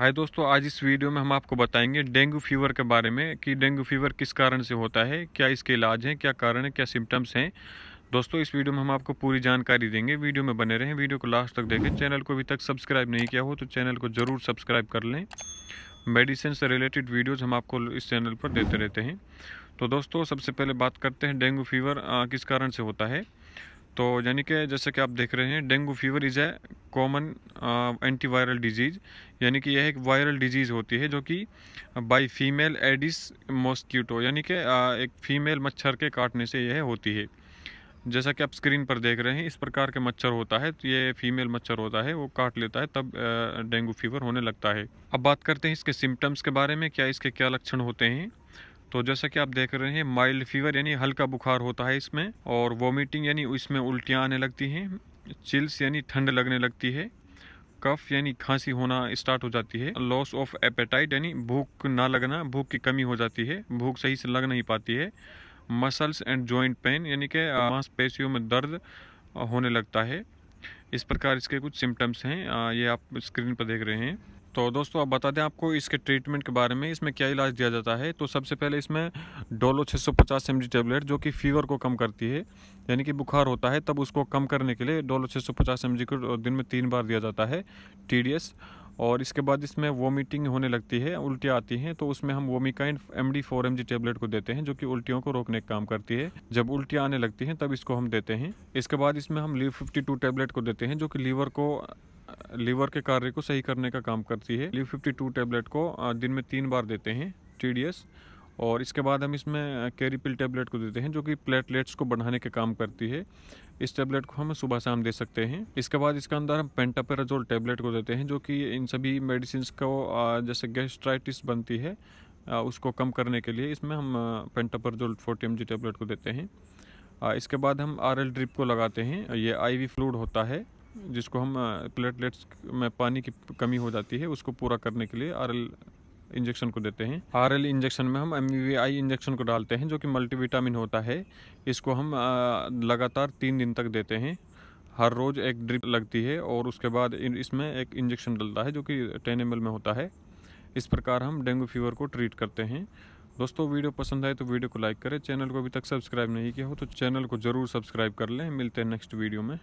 हाय दोस्तों आज इस वीडियो में हम आपको बताएंगे डेंगू फीवर के बारे में कि डेंगू फीवर किस कारण से होता है क्या इसके इलाज हैं क्या कारण है क्या सिम्टम्स हैं दोस्तों इस वीडियो में हम आपको पूरी जानकारी देंगे वीडियो में बने रहें वीडियो को लास्ट तक देखें चैनल को अभी तक सब्सक्राइब नहीं किया हो तो चैनल को ज़रूर सब्सक्राइब कर लें मेडिसिन से रिलेटेड वीडियोज़ हम आपको इस चैनल पर देते रहते हैं तो दोस्तों सबसे पहले बात करते हैं डेंगू फीवर किस कारण से होता है तो यानी कि जैसे कि आप देख रहे हैं dengue fever is a common antiviral disease यानी कि यह एक वायरल डिजीज़ होती है जो कि बाय फीमेल एडिस मॉस्क्यूटो यानी कि uh, एक फीमेल मच्छर के काटने से यह होती है जैसा कि आप स्क्रीन पर देख रहे हैं इस प्रकार के मच्छर होता है तो ये फीमेल मच्छर होता है वो काट लेता है तब uh, डेंगू फीवर होने लगता है अब बात करते हैं इसके सिम्टम्स के बारे में क्या इसके क्या लक्षण होते हैं तो जैसा कि आप देख रहे हैं माइल्ड फीवर यानी हल्का बुखार होता है इसमें और वॉमिटिंग यानी इसमें उल्टियाँ आने लगती हैं चिल्स यानी ठंड लगने लगती है कफ यानी खांसी होना स्टार्ट हो जाती है लॉस ऑफ एपेटाइट यानी भूख ना लगना भूख की कमी हो जाती है भूख सही से लग नहीं पाती है मसल्स एंड जॉइंट पेन यानी कि मांसपेशियों में दर्द होने लगता है इस प्रकार इसके कुछ सिम्टम्स हैं ये आप स्क्रीन पर देख रहे हैं तो दोस्तों आप बता दें आपको इसके ट्रीटमेंट के बारे में इसमें क्या इलाज दिया जाता है तो सबसे पहले इसमें डोलो 650 सौ पचास टेबलेट जो कि फीवर को कम करती है यानी कि बुखार होता है तब उसको कम करने के लिए डोलो 650 सौ को दिन में तीन बार दिया जाता है टी और इसके बाद इसमें वोमिटिंग होने लगती है उल्टियाँ आती हैं तो उसमें हम वोमिकाइन M D four M G tablet को देते हैं जो कि उल्टियों को रोकने का काम करती है जब उल्टियाँ आने लगती हैं तब इसको हम देते हैं इसके बाद इसमें हम लीव फिफ्टी टू टेबलेट को देते हैं जो कि लीवर को लीवर के कार्य को सही करने का काम करती है लीव फिफ्टी टू टेबलेट को दिन में तीन बार देते हैं टी और इसके बाद हम इसमें कैरीपिल टेबलेट को देते हैं जो कि प्लेटलेट्स को बढ़ाने के काम करती है इस टेबलेट को हम सुबह शाम दे सकते हैं इसके बाद इसके अंदर हम पेंटापेराजोल टेबलेट को देते हैं जो कि इन सभी मेडिसिन को जैसे गैस्ट्राइटिस बनती है उसको कम करने के लिए इसमें हम पेंटापेराजोल फोर्टी एम टैबलेट को देते हैं इसके बाद हम आर ड्रिप को लगाते हैं ये आई फ्लूड होता है जिसको हम प्लेटलेट्स में पानी की कमी हो जाती है उसको पूरा करने के लिए आर इंजेक्शन को देते हैं आर एल इंजेक्शन में हम एम आई इंजेक्शन को डालते हैं जो कि मल्टीविटामिन होता है इसको हम लगातार तीन दिन तक देते हैं हर रोज़ एक ड्रिप लगती है और उसके बाद इसमें एक इंजेक्शन डलता है जो कि टेन एम में होता है इस प्रकार हम डेंगू फीवर को ट्रीट करते हैं दोस्तों वीडियो पसंद आए तो वीडियो को लाइक करें चैनल को अभी तक सब्सक्राइब नहीं किया हो तो चैनल को ज़रूर सब्सक्राइब कर लें मिलते हैं नेक्स्ट वीडियो में